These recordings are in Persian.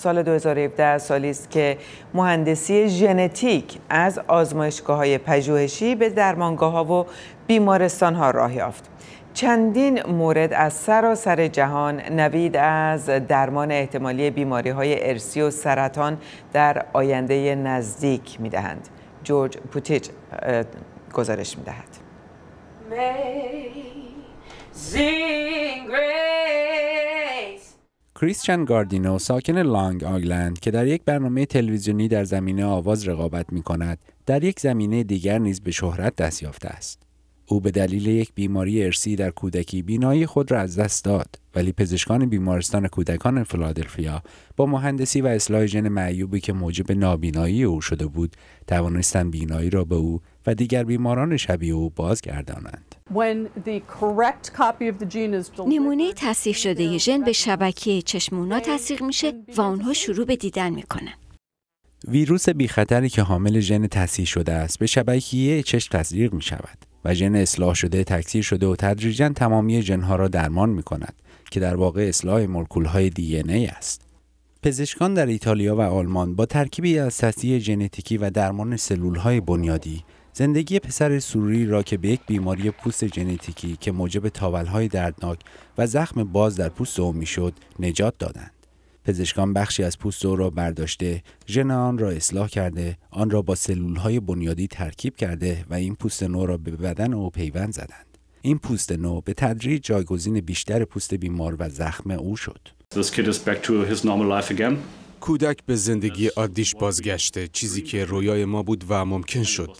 سال 2017 سالی است که مهندسی ژنتیک از آزمایشگاه های پژوهشی به درمانگاه ها و بیمارستان ها راه یافت. چندین مورد از سراسر سر جهان نوید از درمان احتمالی بیماری های ارسی و سرطان در آینده نزدیک میدهند. جورج پوتیچ گزارش میدهد. کریستیان گاردینو ساکن لانگ آگلند که در یک برنامه تلویزیونی در زمینه آواز رقابت می کند در یک زمینه دیگر نیز به شهرت دست یافته است. او به دلیل یک بیماری ارسی در کودکی بینایی خود را از دست داد ولی پزشکان بیمارستان کودکان فلادلفیا با مهندسی و اصلاح ژن معیوبی که موجب نابینایی او شده بود توانستند بینایی را به او و دیگر بیماران شبیه او بازگردانند نمونه تصدیق شده ژن به شبکه چشمونا تصدیق میشه و آنها شروع به دیدن میکنن. ویروس بی که حامل ژن تصیح شده است به شبکیه چشم تصدیق می شود و ژن اصلاح شده تکثیر شده و تدریجا تمامی ژنها را درمان می کند که در واقع اصلاح مولکول های دی است. پزشکان در ایتالیا و آلمان با ترکیبی از تصیح ژنتیکی و درمان سلول های بنیادی زندگی پسر سوری را که به یک بیماری پوست ژنتیکی که موجب تاولهای دردناک و زخم باز در پوست او میشد نجات دادند پزشکان بخشی از پوست او را برداشته ژن آن را اصلاح کرده آن را با سلولهای بنیادی ترکیب کرده و این پوست نو را به بدن او پیوند زدند این پوست نو به تدریج جایگزین بیشتر پوست بیمار و زخم او شد کودک به زندگی عادیش بازگشته چیزی که رویای ما بود و ممکن شد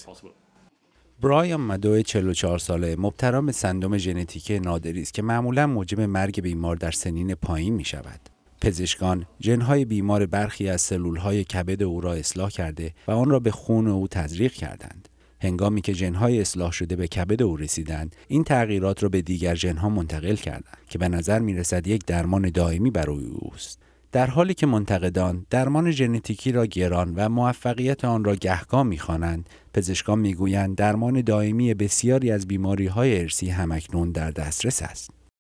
برایان مدوی 44 ساله مبتلا به سندوم ژنتیکی نادری است که معمولا موجب مرگ بیمار در سنین پایین می شود. پزشکان جنهای بیمار برخی از سلولهای کبد او را اصلاح کرده و آن را به خون او تزریق کردند. هنگامی که جنهای اصلاح شده به کبد او رسیدند این تغییرات را به دیگر جنها منتقل کردند که به نظر می رسد یک درمان دائمی برای اوست در حالی که منتقدان درمان ژنتیکی را گران و موفقیت آن را گهگاه میخوانند پزشکان میگویند درمان دائمی بسیاری از بیماری های ارسی همکنون در دسترس است